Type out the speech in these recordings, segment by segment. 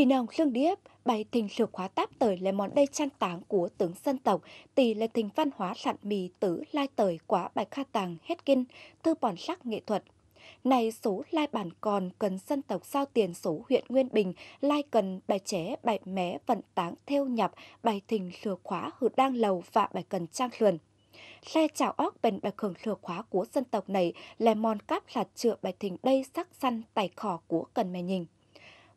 Vì nòng lương điếp, bài thình lược hóa táp tới là món đây chăn táng của tướng dân tộc, tỷ là thình văn hóa lặn mì tử lai tới quá bài kha tàng hết kinh, thư bản sắc nghệ thuật. Này số lai bản còn cần dân tộc giao tiền số huyện Nguyên Bình, lai cần bài trẻ bài mé, vận táng, theo nhập, bài thình lừa khóa hử đang lầu và bài cần trang lườn. Xe chảo óc bền bài khưởng lừa khóa của dân tộc này là mòn cáp lạt chữa bài thình đây sắc săn tài khỏ của cần mè nhìn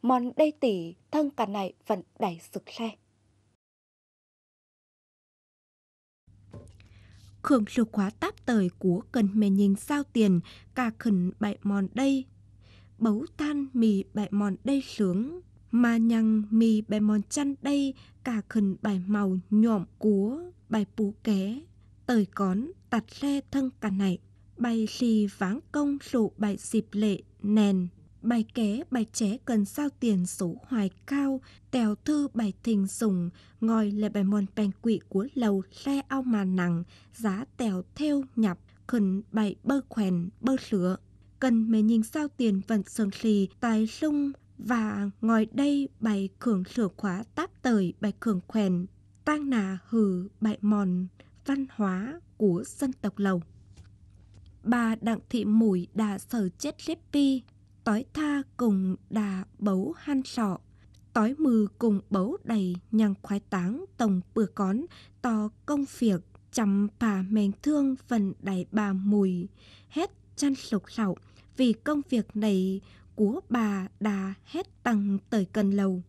mòn đây tỉ thân cả này vẫn đẩy sực xe. Khương lưu khóa táp tời của cần mề nhìn sao tiền, cả khẩn bại mòn đây. Bấu than mì bại mòn đây sướng, mà nhằng mì bại mòn chăn đây, cả khẩn bại màu nhộm của bài pú ké, tời cón, tạt xe thân cả này. Bài xì váng công sổ bài dịp lệ, nèn, bài ké bài ché cần sao tiền số hoài cao tèo thư bài thình sùng ngồi là bài mòn bèn quỷ của lầu xe ao mà nặng giá tèo theo nhập khẩn bài bơ khoèn bơ sữa cần mẹ nhìn sao tiền vận sơn xì tài sung và ngồi đây bài cường sửa khóa táp tời bài cường khoèn tang nà hừ bại mòn văn hóa của dân tộc lầu bà đặng thị mùi đã sở chết liếp pi tói tha cùng đà bấu han sọ tói mừ cùng bấu đầy nhằng khoái táng tổng bừa cón to công việc chăm bà mèn thương phần đầy bà mùi hết chăn sục sậu vì công việc này của bà đà hết tăng tới cần lầu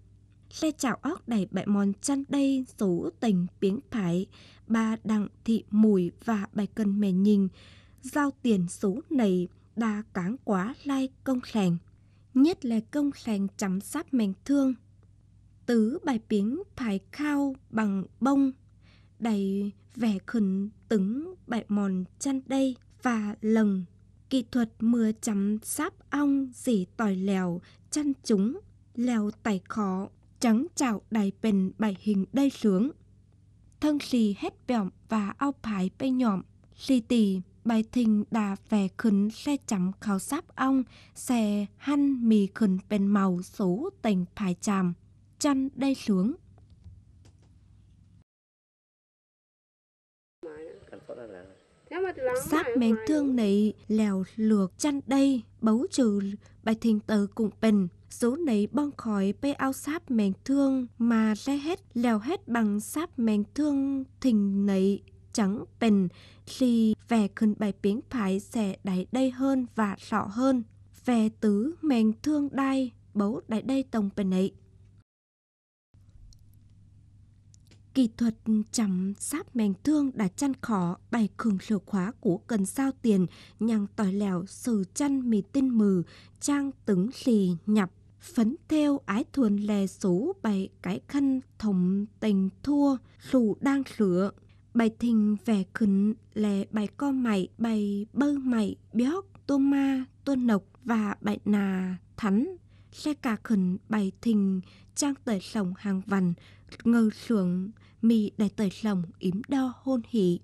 xe chảo óc đầy bại mòn chăn đây số tình biến thải bà đặng thị mùi và bài cần mè nhìn giao tiền số này đa cán quá lai công sàng, nhất là công sàng chấm sáp mèn thương. Tứ bài tiếng phải khao bằng bông, đầy vẻ khẩn tứng bài mòn chăn đây và lần. Kỹ thuật mưa chấm sáp ong dỉ tỏi lèo chăn chúng, lèo tải khó, trắng chảo đài bền bài hình đây sướng. Thân xì hết bẹom và ao phái bay nhọm, xì tì bài thình đà về khẩn xe chấm khảo sáp ong, xe hăn mì khẩn bên màu số tình phải chàm, chăn đây xuống. sáp mến thương này lèo lược chăn đây, bấu trừ bài thình tờ cùng bình. Số này bong khỏi bê ao sáp mèn thương mà ra hết lèo hết bằng sáp mèn thương thình nấy chẳng bền thì về cơn bài biến phải sẽ đáy đây hơn và rõ hơn. Về tứ mèn thương đai bấu đáy đây tông bền ấy. Kỹ thuật chăm sáp mèn thương đã chăn khó bài cường sửa khóa của cần sao tiền nhằng tỏi lèo sử chăn mì tin mừ trang tướng xì nhập phấn theo ái thuần lè số bảy cái khăn thòng tình thua dù đang sửa Bài thình vẻ khẩn lè bài co mày bài bơ mày bióc tô ma tô nộc và bài nà thắn xe cả khẩn bài thình trang tẩy sòng hàng vằn ngơ sưởng mì đại tẩy sòng yếm đo hôn hỉ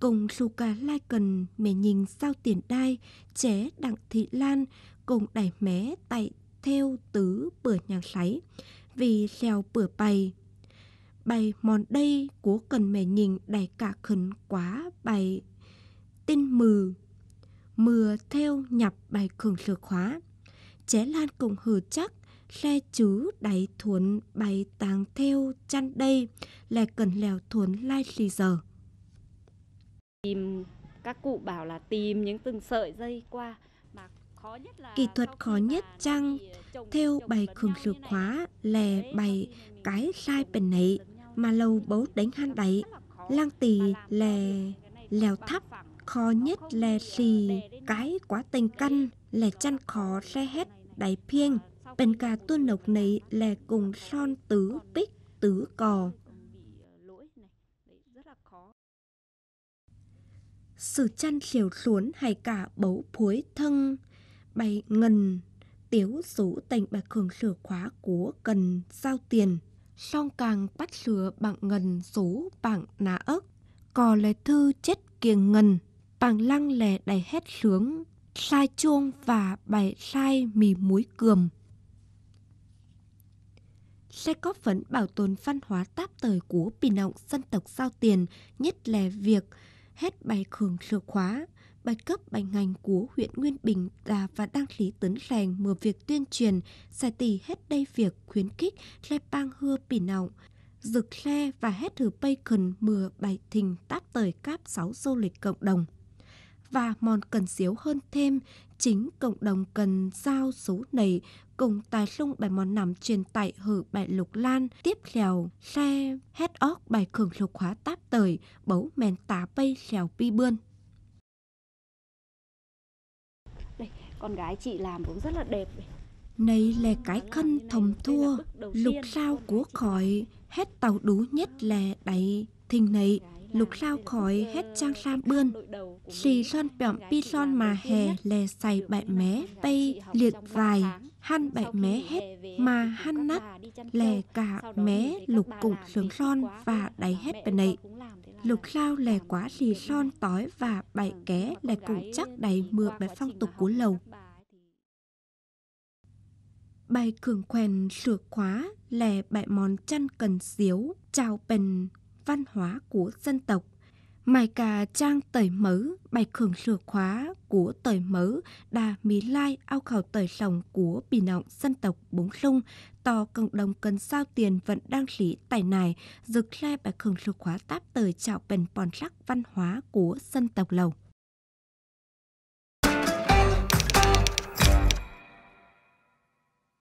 cùng su cá lai cần mẹ nhìn sao tiền đai chế đặng thị lan cùng đẩy mé tại theo tứ bửa nhà sấy vì xèo bửa bày bày mòn đây của cần mẹ nhìn đầy cả khẩn quá bày tin mừ mưa theo nhập bày khẩn sửa khóa chế lan cùng hử chắc xe chứ đáy thuấn bày tàng theo chăn đây là cần lèo thuấn lai xì giờ tìm các cụ bảo là tìm những từng sợi dây qua mà khó nhất là kỹ thuật khó nhất chăng theo bài khường sửa khóa là bài cái sai bên này mà lâu bấu đánh han đáy lang tì lè lèo thấp, khó nhất lè xì cái quá tình căn lè chăn khó xe hết đáy piêng bên cả tuôn nộc này lè cùng son tứ bích tứ cò sử chăn liều xuống hay cả bấu phối thân bay ngần tiếu số tành bạc hưởng sửa khóa của cần giao tiền song càng bắt sửa bằng ngần số bằng nà ớt. Cò lệ thư chết kiềng ngần, bằng lăng lệ đầy hết sướng, sai chuông và bày sai mì muối cườm. Sẽ có phần bảo tồn văn hóa táp tời của bì nọng dân tộc giao tiền, nhất là việc hết bài khường sửa khóa, Ban cấp ban ngành của huyện Nguyên Bình đã và đang lý tấn rèn mở việc tuyên truyền, giải tỷ hết đây việc khuyến khích le bang hưa bỉ nọng, dực khe và hết thử bay cần mưa bài thình tát tời cáp sáu du lịch cộng đồng. Và mòn cần xíu hơn thêm, chính cộng đồng cần giao số này cùng tài sung bài mòn nằm truyền tại hử bài lục lan tiếp lèo xe hét óc bài cường lục hóa táp tời bấu mèn tá bay lèo pi bươn con gái chị làm cũng rất là đẹp này là cái khăn thòng thua lục sao của khỏi hết tàu đủ nhất là đầy thình này lục sao khỏi hết trang sam ờ, bươn xì son bẹm pi son mà hè lè xài bại mé tây liệt vài han bại mé hết mà han nát lè cả mé lục củng xuống son và đáy hết bên này lục lao lè quá lì son tói và bảy ké lè cũng chắc đầy mưa bài phong tục của lầu bài cường quen sửa khóa lè bài món chăn cần xiếu chào bền văn hóa của dân tộc mài cà trang tẩy mớ, bài khưởng sửa khóa của tẩy mớ, đà mí lai ao khảo tẩy sòng của bì nọng dân tộc bốn sông, to cộng đồng cần sao tiền vẫn đang lý tài này, dực le bài khưởng sửa khóa táp tời chào bền bòn sắc văn hóa của dân tộc lầu.